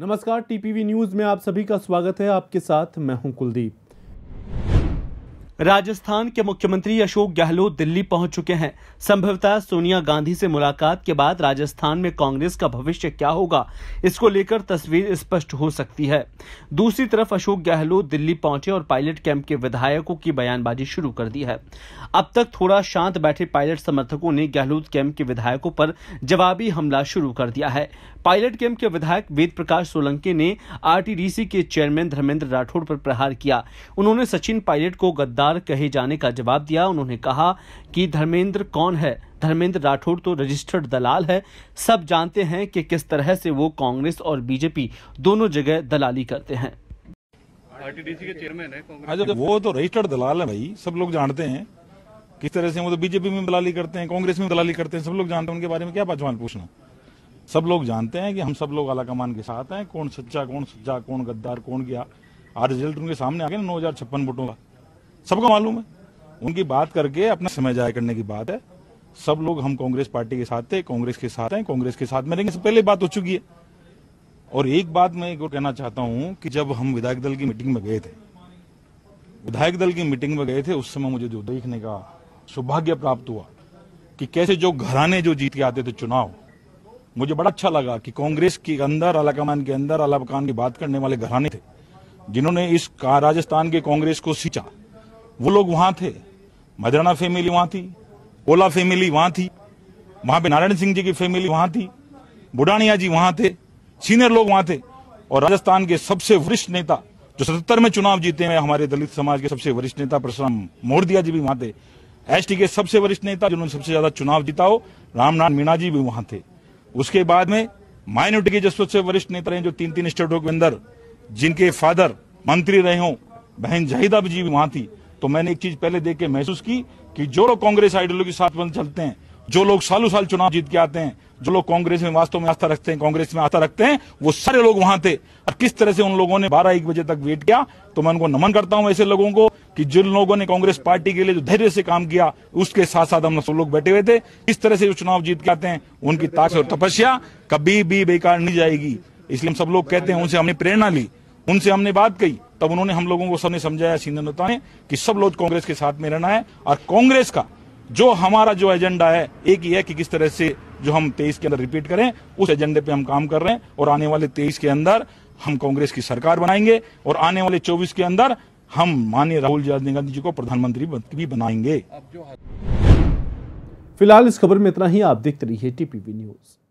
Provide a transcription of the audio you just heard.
नमस्कार TPV news में आप सभी का स्वागत है आपके साथ मैं हूं कुलदीप राजस्थान के मुख्यमंत्री अशोक गहलोत दिल्ली पहुंच चुके हैं संभवतः सोनिया गांधी से मुलाकात के बाद राजस्थान में कांग्रेस का भविष्य क्या होगा इसको लेकर तस्वीर स्पष्ट हो सकती है दूसरी तरफ अशोक गहलोत दिल्ली पहुंचे और पायलट कैंप के विधायकों की बयानबाजी शुरू कर दी है अब तक थोड़ा शांत बैठे पायलट समर्थकों ने गहलोत कैंप के विधायकों पर जवाबी हमला शुरू कर दिया है पायलट कैंप के विधायक वेद प्रकाश सोलंके ने आरटीडीसी के चेयरमैन धर्मेंद्र राठौड़ पर प्रहार किया उन्होंने सचिन पायलट को गद्दार जिम्मेदार कहे जाने का जवाब दिया उन्होंने कहा कि धर्मेंद्र कौन है धर्मेंद्र राठौड़ तो रजिस्टर्ड दलाल है सब जानते हैं कि किस तरह से वो कांग्रेस और बीजेपी दोनों जगह दलाली करते हैं चेयरमैन है हाँ तो वो तो रजिस्टर्ड दलाल है भाई सब लोग जानते हैं किस तरह से वो तो बीजेपी में दलाली करते हैं कांग्रेस में दलाली करते हैं सब लोग जानते हैं उनके बारे में क्या पाचवान पूछना सब लोग जानते हैं कि हम सब लोग आला कमान के साथ हैं कौन सच्चा कौन सच्चा कौन गद्दार कौन गया आज रिजल्ट उनके सामने आ गया ना नौ हजार छप्पन वोटों का सबको मालूम है उनकी बात करके अपना समय जाया करने की बात है सब लोग हम कांग्रेस पार्टी के साथ थे कांग्रेस के साथ हैं कांग्रेस के साथ में रहेंगे पहले बात हो चुकी है और एक बात मैं एक और कहना चाहता हूं कि जब हम विधायक दल की मीटिंग में गए थे विधायक दल की मीटिंग में गए थे उस समय मुझे जो देखने का सौभाग्य प्राप्त हुआ कि कैसे जो घराने जो जीत के आते थे चुनाव मुझे बड़ा अच्छा लगा कि कांग्रेस के अंदर आलाकमान के अंदर आलापकान की बात करने वाले घराने थे जिन्होंने इस राजस्थान के कांग्रेस को सींचा वो लोग वहां थे मदराना फैमिली वहां थी ओला फैमिली वहां थी वहां पे नारायण सिंह जी की फैमिली वहां थी बुढ़ानिया जी वहां थे सीनियर लोग वहां थे और राजस्थान के सबसे वरिष्ठ नेता जो सतहत्तर में चुनाव जीते हैं हमारे दलित समाज के सबसे वरिष्ठ नेता प्रसन्न मोरदिया जी भी वहां थे एस के सबसे वरिष्ठ नेता जिन्होंने सबसे ज्यादा चुनाव जीता हो रामनाथ मीणा जी भी वहां थे उसके बाद में माइनोरिटी के जो सबसे वरिष्ठ नेता रहे जो तीन तीन स्टेटों के अंदर जिनके फादर मंत्री रहे हो बहन जहिदा जी भी वहां थी तो मैंने एक चीज पहले देख के महसूस की कि जो लोग कांग्रेस आइडियोलॉजी साथ बंद चलते हैं जो लोग सालों साल चुनाव जीत के आते हैं जो लोग कांग्रेस में वास्तव में आस्था रखते हैं कांग्रेस में आस्था रखते हैं वो सारे लोग वहां थे और किस तरह से उन लोगों ने बारह एक बजे तक वेट किया तो मैं उनको नमन करता हूं ऐसे लोगों को कि जिन लोगों ने कांग्रेस पार्टी के लिए जो धैर्य से काम किया उसके साथ साथ हम सब लोग बैठे हुए थे किस तरह से चुनाव जीत के आते हैं उनकी ताकत और तपस्या कभी भी बेकार नहीं जाएगी इसलिए हम सब लोग कहते हैं उनसे हमने प्रेरणा ली उनसे हमने बात कही तब उन्होंने हम लोगों को सबने समझाया सीनियर नेता ने कि सब लोग कांग्रेस के साथ में रहना है और कांग्रेस का जो हमारा जो एजेंडा है एक ही है कि किस तरह से जो हम तेईस के अंदर रिपीट करें उस एजेंडे पे हम काम कर रहे हैं और आने वाले तेईस के अंदर हम कांग्रेस की सरकार बनाएंगे और आने वाले चौबीस के अंदर हम माननीय राहुल गांधी जी को प्रधानमंत्री भी बनाएंगे फिलहाल इस खबर में इतना ही आप देखते रहिए टीपीवी न्यूज